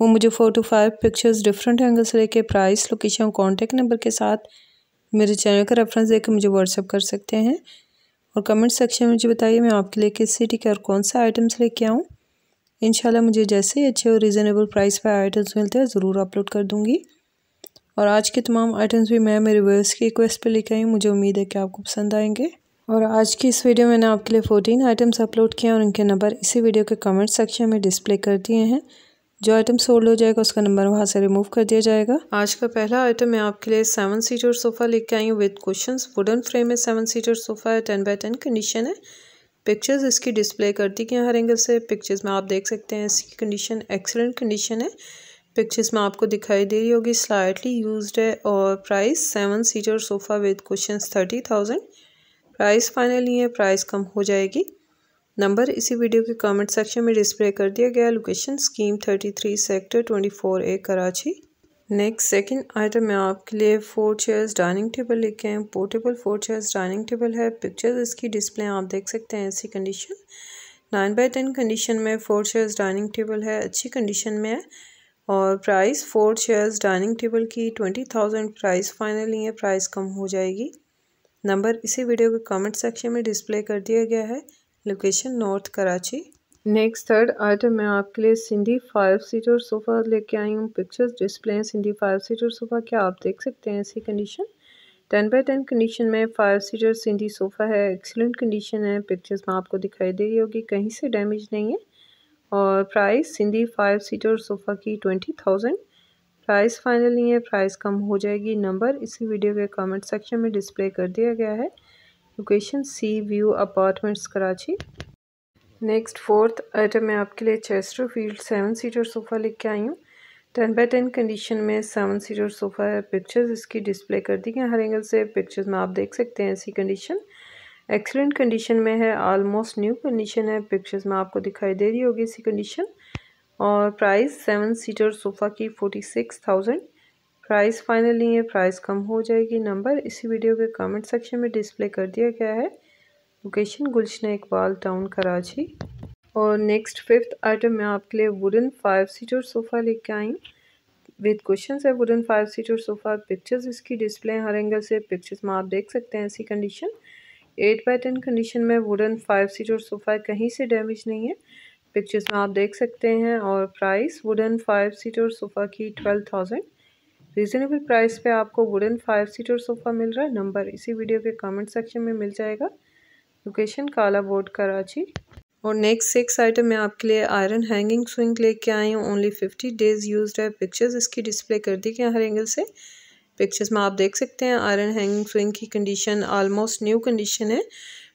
वो मुझे four to five pictures different angles लेके प्राइस लोकेशन और कॉन्टैक्ट नंबर के साथ मेरे चैनल का रेफरेंस देकर मुझे व्हाट्सअप कर सकते हैं और कमेंट सेक्शन में मुझे बताइए मैं आपके लिए किस सिटी के और कौन सा आइटम्स लेके आऊँ इन मुझे जैसे ही अच्छे और रिजनेबल प्राइस पर आइटम्स मिलते हैं ज़रूर अपलोड कर दूँगी और आज के तमाम आइटम्स भी मैं मेरे व्यवर्स की रिक्वेस्ट पर लेकर आई हूँ मुझे उम्मीद है कि आपको पसंद आएंगे और आज की इस वीडियो में मैंने आपके लिए 14 आइटम्स अपलोड किए हैं और उनके नंबर इसी वीडियो के कमेंट सेक्शन में डिस्प्ले कर दिए हैं जो आइटम सोल्ड हो जाएगा उसका नंबर वहाँ से रिमूव कर दिया जाएगा आज का पहला आइटम मैं आपके लिए सेवन सीटर सोफ़ा लेके आई हूँ विद क्वेश्चन वुडन फ्रेम है सेवन सीटर सोफ़ा है टेन बाई टेन कंडीशन है पिक्चर्स इसकी डिस्प्ले करती क्या हर एंगल से पिक्चर्स में आप देख सकते हैं इसकी कंडीशन एक्सेलेंट कंडीशन है पिक्चर्स में आपको दिखाई दे रही होगी स्लाइटली यूज है और price seven seater sofa with question thirty thousand price finally है प्राइस कम हो जाएगी नंबर इसी वीडियो के कमेंट सेक्शन में डिस्प्ले कर दिया गया location scheme 33 sector 24 A Karachi next second item में आपके लिए फोर चेयर्स डाइनिंग टेबल लिखे हैं portable four chairs dining table है पिक्चर्स इसकी डिस्प्ले आप देख सकते हैं ऐसी condition nine by ten condition में फोर चेयर्स डाइनिंग टेबल है अच्छी कंडीशन में है और price four chairs dining table की ट्वेंटी थाउजेंड प्राइस फाइनली है प्राइस कम हो जाएगी नंबर इसी वीडियो के कमेंट सेक्शन में डिस्प्ले कर दिया गया है location north Karachi next third item मैं आपके लिए सिंधी फाइव सीटर सोफ़ा लेके आई हूँ पिक्चर्स डिस्प्ले हैं सिंधी फाइव सीटर सोफ़ा क्या आप देख सकते हैं ऐसी condition ten by ten condition में फाइव सीटर सिंधी सोफ़ा है एक्सीलेंट कंडीशन है पिक्चर्स में आपको दिखाई दे रही होगी कहीं से डैमेज नहीं है और price Sindhi five seater sofa की ट्वेंटी थाउजेंड प्राइस फाइनल नहीं है प्राइस कम हो जाएगी नंबर इसी वीडियो के कमेंट सेक्शन में डिस्प्ले कर दिया गया है location sea view apartments Karachi next fourth item मैं आपके लिए chesterfield seven seater sofa लेके आई हूँ टेन बाई टेन कंडीशन में सेवन सीटर सोफ़ा है पिक्चर्स इसकी डिस्प्ले कर दी गई हर एंगल से पिक्चर्स में आप देख सकते हैं ऐसी कंडीशन एक्सलेंट कंडीशन में है आलमोस्ट न्यू कंडीशन है पिक्चर्स में आपको दिखाई दे रही होगी इसी कंडीशन और प्राइस सेवन सीटर सोफ़ा की forty six thousand price finally ये प्राइस कम हो जाएगी नंबर इसी वीडियो के कमेंट सेक्शन में डिस्प्ले कर दिया गया है लोकेशन गुलशन इकबाल टाउन कराची और नेक्स्ट फिफ्थ आइटम मैं आपके लिए वुडन फाइव सीटर सोफ़ा लेके आई विद क्वेश्चन है wooden five seater sofa pictures इसकी डिस्प्ले हैं हर एंगल से पिक्चर्स में आप देख सकते हैं ऐसी condition eight by ten condition में वुडन फाइव सीटर सोफ़ा कहीं से डैमेज नहीं है पिक्चर्स में आप देख सकते हैं और price wooden five seater sofa की ट्वेल्व थाउजेंड रीज़नेबल प्राइस पे आपको वुडन फाइव सीटर सोफ़ा मिल रहा है नंबर इसी वीडियो के कमेंट सेक्शन में मिल जाएगा लोकेशन काला बोर्ड कराची और नेक्स्ट सिक्स आइटम मैं आपके लिए आयरन हैंगिंग स्विंग लेके आई हूँ ओनली फिफ्टी डेज़ यूज है पिक्चर्स इसकी डिस्प्ले कर दी गई हर एंगल से पिक्चर्स में आप देख सकते हैं आयरन हैंगिंग स्विंग की कंडीशन आलमोस्ट न्यू कंडीशन है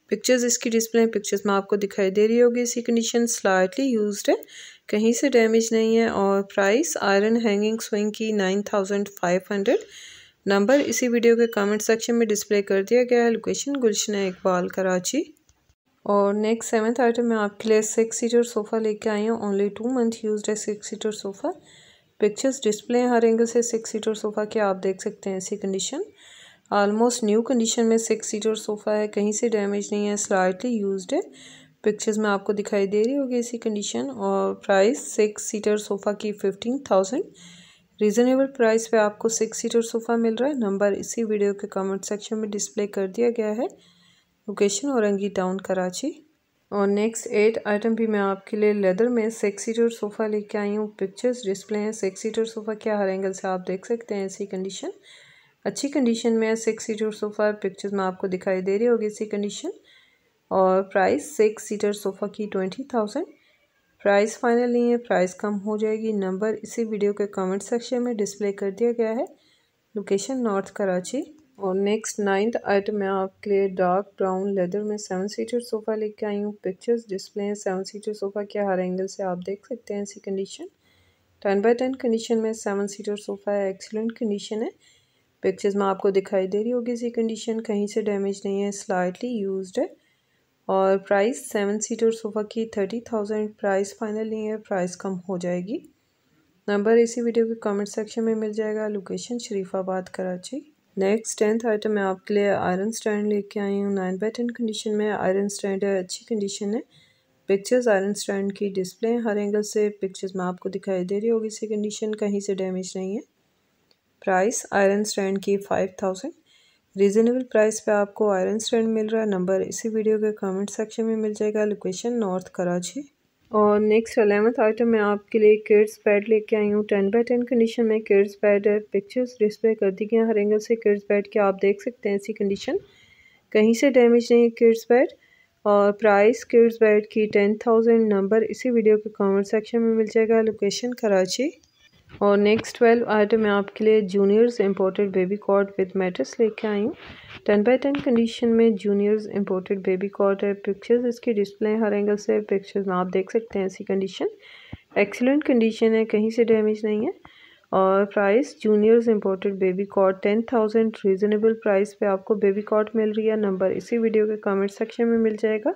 पिक्चर्स इसकी डिस्प्ले पिक्चर्स में आपको दिखाई दे रही होगी इसी कंडीशन स्लाइटली यूज है कहीं से डैमेज नहीं है और प्राइस आयरन हैंगिंग स्विंग की nine thousand five hundred number इसी वीडियो के कमेंट सेक्शन में डिस्प्ले कर दिया गया है लोकेशन गुलशन इकबाल कराची और नेक्स्ट सेवन्थ आइटम मैं आपके लिए सिक्स सीटर सोफ़ा लेके आई हूँ ओनली टू मंथ यूज है six seater sofa pictures display हर एंगल से सिक्स सीटर सोफ़ा के आप देख सकते हैं ऐसी कंडीशन आलमोस्ट न्यू कंडीशन में सिक्स सीटर सोफ़ा है कहीं से डैमेज नहीं है स्लाइटली यूज्ड है पिक्चर्स में आपको दिखाई दे रही होगी इसी कंडीशन और प्राइस सिक्स सीटर सोफ़ा की फिफ्टीन थाउजेंड रीज़नेबल प्राइस पे आपको सिक्स सीटर सोफ़ा मिल रहा है नंबर इसी वीडियो के कमेंट सेक्शन में डिस्प्ले कर दिया गया है लोकेशन औरंगी टाउन कराची और नेक्स्ट एट आइटम भी मैं आपके लिए लेदर में सिक्स सीटर सोफ़ा लेके आई हूँ पिक्चर्स डिस्प्ले हैं सिक्स सीटर सोफ़ा क्या हर एंगल से आप देख सकते हैं ऐसी कंडीशन अच्छी कंडीशन में है सिक्स सीटर सोफ़ा पिक्चर्स में आपको दिखाई दे रही होगी इसी कंडीशन और प्राइस सिक्स सीटर सोफ़ा की ट्वेंटी थाउजेंड प्राइस फाइनल नहीं है प्राइस कम हो जाएगी नंबर इसी वीडियो के कमेंट सेक्शन में डिस्प्ले कर दिया गया है लोकेशन नॉर्थ कराची और नेक्स्ट नाइन्थ आइटम मैं आपके लिए डार्क ब्राउन लेदर में सेवन सीटर सोफ़ा लेके आई हूँ पिक्चर्स डिस्प्ले हैं सेवन सीटर सोफ़ा के हर एंगल से आप देख सकते हैं ऐसी condition ten by ten condition में सेवन सीटर सोफ़ा है एक्सीलेंट कंडीशन है पिक्चर्स में आपको दिखाई दे रही होगी इसी कंडीशन कहीं से डैमेज नहीं है स्लाइटली यूज्ड है और प्राइस सेवन सीटर सोफ़ा की थर्टी थाउजेंड प्राइस फाइनल नहीं है प्राइस कम हो जाएगी नंबर इसी वीडियो के कमेंट सेक्शन में मिल जाएगा location Sharifabad Karachi next tenth item मैं आपके लिए आयरन स्टैंड लेके आई हूँ नाइन बाई टेन कंडीशन में आयरन स्टैंड है अच्छी कंडीशन है पिक्चर्स आयरन स्टैंड की डिस्प्ले हर एंगल से पिक्चर्स में आपको दिखाई दे रही होगी इसी कंडीशन कहीं से डैमेज नहीं है प्राइस आयरन स्टैंड की फाइव थाउजेंड रीज़नेबल प्राइस पे आपको आयरन स्टैंड मिल रहा है नंबर इसी वीडियो के कमेंट सेक्शन में मिल जाएगा लोकेशन नॉर्थ कराची और नेक्स्ट अलेवंथ आइटम मैं आपके लिए किड्स पैड लेके आई हूँ टेन बाई टेन कंडीशन में किड्स पैड है पिक्चर्स डिस्प्ले कर दी गई हर एंगल से किड्स पैड के आप देख सकते हैं ऐसी कंडीशन कहीं से डैमेज नहीं है किड्स पैड और प्राइस किड्स बैड की टेन थाउजेंड नंबर इसी वीडियो के कमेंट सेक्शन में मिल जाएगा लोकेशन कराची और नेक्स्ट ट्वेल्व आइटम मैं आपके लिए juniors imported baby cot with mattress लेके आई हूँ टेन बाई टेन कंडीशन में जूनियर्स इम्पोर्टेड बेबी कॉट है पिक्चर्स इसकी डिस्प्ले हर एंगल से पिक्चर्स में आप देख सकते हैं ऐसी कंडीशन एक्सीलेंट कंडीशन है कहीं से डैमेज नहीं है और price juniors imported baby cot ten thousand reasonable price पर आपको बेबी कॉट मिल रही है नंबर इसी वीडियो के कमेंट सेक्शन में मिल जाएगा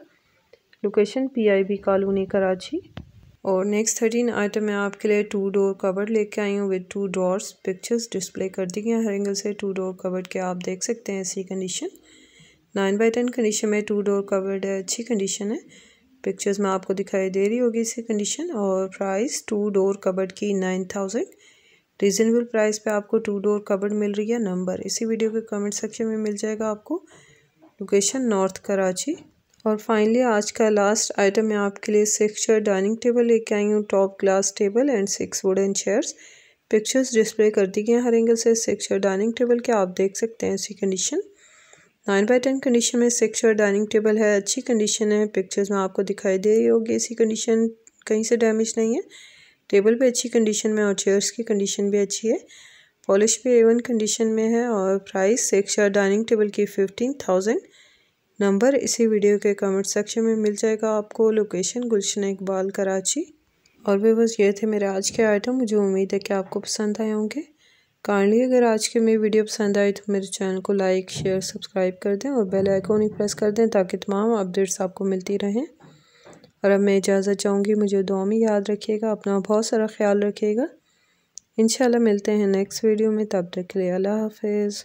location P I B colony Karachi और नेक्स्ट थर्टीन आइटम मैं आपके लिए टू डोर कवर लेके आई हूँ with two doors pictures display कर दी गई हर एंगल से टू डोर कवर्ड के आप देख सकते हैं ऐसी condition nine by ten condition में टू डोर कवर्ड है अच्छी कंडीशन है पिक्चर्स में आपको दिखाई दे रही होगी इसी कंडीशन और प्राइस टू डोर कवर्ड की नाइन थाउजेंड रिजनेबल प्राइस पे आपको टू डोर कवर्ड मिल रही है नंबर इसी वीडियो के कमेंट सेक्शन में मिल जाएगा आपको लोकेशन नॉर्थ कराची और फाइनली आज का लास्ट आइटम मैं आपके लिए सिक्स चेयर डाइनिंग टेबल लेके आई हूँ top glass table and six wooden chairs pictures display कर दी गई हर एंगल से सिक्स चेयर डाइनिंग टेबल के आप देख सकते हैं इसी condition nine by ten condition में सिक्स चेयर डाइनिंग टेबल है अच्छी कंडीशन है पिक्चर्स में आपको दिखाई दे रही होगी इसी कंडीशन कहीं से डैमेज नहीं है टेबल भी अच्छी कंडीशन में और चेयर्स की कंडीशन भी अच्छी है पॉलिश भी एवन कंडीशन में है और price six chair dining table की फिफ्टीन थाउजेंड नंबर इसी वीडियो के कमेंट सेक्शन में मिल जाएगा आपको लोकेशन गुलशन इकबाल कराची और वे बस ये थे मेरे आज के आइटम मुझे उम्मीद है कि आपको पसंद आए होंगे काइंडली अगर आज के मेरी वीडियो पसंद आई तो मेरे चैनल को लाइक शेयर सब्सक्राइब कर दें और बेल आइकॉन ही प्रेस कर दें ताकि तमाम अपडेट्स आपको मिलती रहें और अब मैं इजाज़त चाहूँगी मुझे दो में याद रखिएगा अपना बहुत सारा ख्याल रखिएगा इन मिलते हैं नेक्स्ट वीडियो में तब तक के लिए अल्लाह हाफिज़